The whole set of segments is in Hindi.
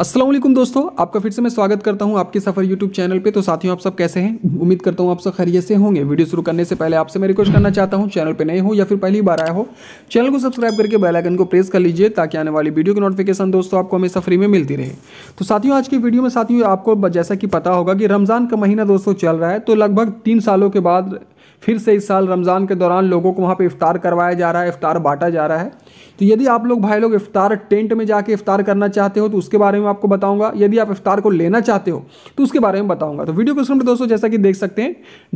असलम दोस्तों आपका फिर से मैं स्वागत करता हूं आपके सफ़र यूट्यूब चैनल पे तो साथियों आप सब कैसे हैं उम्मीद करता हूं आप सब खरीय से होंगे वीडियो शुरू करने से पहले आपसे मैं रिक्वेस्ट करना चाहता हूं चैनल पे नए हो या फिर पहली बार आया हो चैनल को सब्सक्राइब करके बेल आइकन को प्रेस कर लीजिए ताकि आने वाली वीडियो की नोटिफिकेशन दोस्तों आपको हमेशा फ्री में मिलती रहे तो साथियों आज की वीडियो में साथियों आपको जैसा कि पता होगा कि रमज़ान का महीना दोस्तों चल रहा है तो लगभग तीन सालों के बाद फिर से इस साल रमज़ान के दौरान लोगों को वहाँ पे इफ़ार करवाया जा रहा है इफ़ार बांटा जा रहा है तो यदि आप लोग भाई लोग इफ़ार टेंट में जाके इफ़ार करना चाहते हो तो उसके बारे में आपको बताऊंगा यदि आप इफ़ार को लेना चाहते हो तो उसके बारे में बताऊंगा तो वीडियो को सुन दोस्तों जैसा कि देख सकते हैं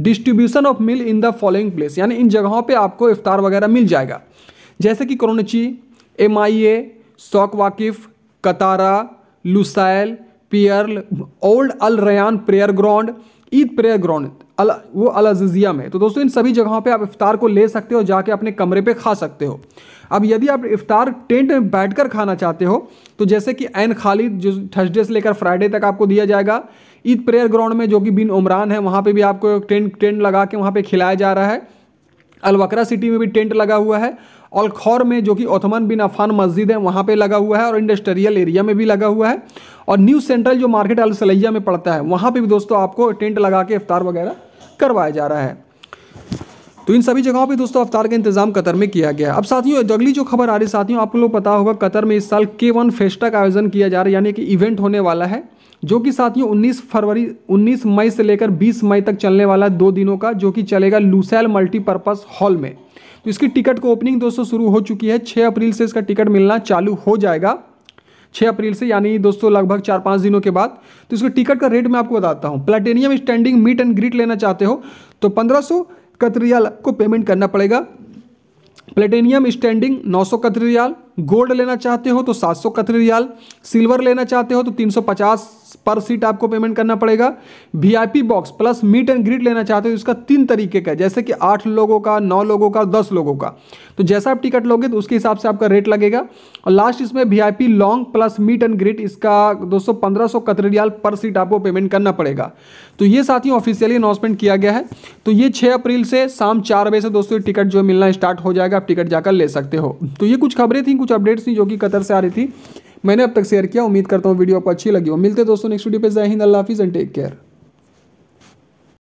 distribution of mill in the following place यानी इन जगहों पर आपको इफ़ार वगैरह मिल जाएगा जैसे कि क्रोनची एम आई ए Souq Waqif Katara Lusail Pearl old Al Rayyan prayer ground Eid prayer ground Al वो अलजिया में तो दोस्तों इन सभी जगहों पे आप इफ़ार को ले सकते हो जाके अपने कमरे पे खा सकते हो अब यदि आप इफ़ार टेंट में बैठकर खाना चाहते हो तो जैसे कि एन खालिद जो थर्सडे से लेकर फ्राइडे तक आपको दिया जाएगा ईद प्रेयर ग्राउंड में जो कि बिन उमरान है वहाँ पर भी आपको टेंट टेंट लगा के वहाँ पर खिलाया जा रहा है अलवकरा सिटी में भी टेंट लगा हुआ है और खौर में जो कि ओथमन बिन अफान मस्जिद है वहाँ पे लगा हुआ है और इंडस्ट्रियल एरिया में भी लगा हुआ है और न्यू सेंट्रल जो मार्केट अलसलैया में पड़ता है वहाँ पे भी दोस्तों आपको टेंट लगा के इफ्तार वगैरह करवाया जा रहा है तो इन सभी जगहों पे दोस्तों अवतार का इंतजाम कतर में किया गया अब साथियों अगली जो खबर आ रही साथियों आप लोग पता होगा कतर में इस साल के वन फेस्टा का आयोजन किया जा रहा है यानी कि इवेंट होने वाला है जो कि साथियों 19 फरवरी 19 मई से लेकर 20 मई तक चलने वाला है दो दिनों का जो कि चलेगा लूसैल मल्टीपर्पज़ हॉल में तो इसकी टिकट को ओपनिंग दोस्तों शुरू हो चुकी है छः अप्रैल से इसका टिकट मिलना चालू हो जाएगा छः अप्रैल से यानी दोस्तों लगभग चार पाँच दिनों के बाद तो इसके टिकट का रेट मैं आपको बताता हूँ platinum standing meet and greet लेना चाहते हो तो पंद्रह सौ कतरियाल को पेमेंट करना पड़ेगा प्लेटेनियम स्टैंडिंग नौ सौ कतरियाल गोल्ड लेना चाहते हो तो सात सौ कतरी रियाल सिल्वर लेना चाहते हो तो तीन सौ पचास पर सीट आपको पेमेंट करना पड़ेगा VIP box plus meet and greet लेना चाहते हो इसका तीन तरीके का जैसे कि आठ लोगों का नौ लोगों का दस लोगों का तो जैसा आप टिकट लोगे तो उसके हिसाब से आपका रेट लगेगा और लास्ट इसमें VIP lounge plus meet and greet इसका दो सौ पंद्रह पर सीट आपको पेमेंट करना पड़ेगा तो ये साथियों ऑफिशियली अनाउंसमेंट किया गया है तो ये छः अप्रैल से शाम चार बजे से दोस्तों टिकट जो मिलना स्टार्ट हो जाएगा आप टिकट जाकर ले सकते हो तो ये कुछ खबरें थी कुछ अपडेट्स थी जो कि कतर से आ रही थी मैंने अब तक शेयर किया उम्मीद करता हूँ वीडियो आपको अच्छी लगी हो मिलते दोस्तों नेक्स्ट वीडियो पर जय हिंद अल्लाह हाफिज़ एंड टेक केयर